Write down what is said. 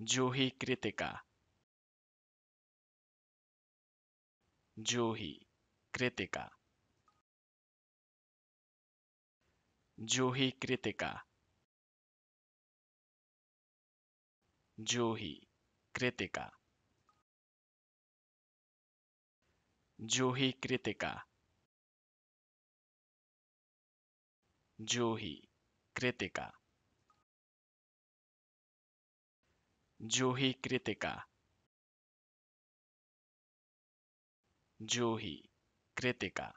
जूही Kritika जूही Kritika जूही Kritika जूही Kritika जूही Kritika जूही Kritika Juhi Kritika Juhi Kritika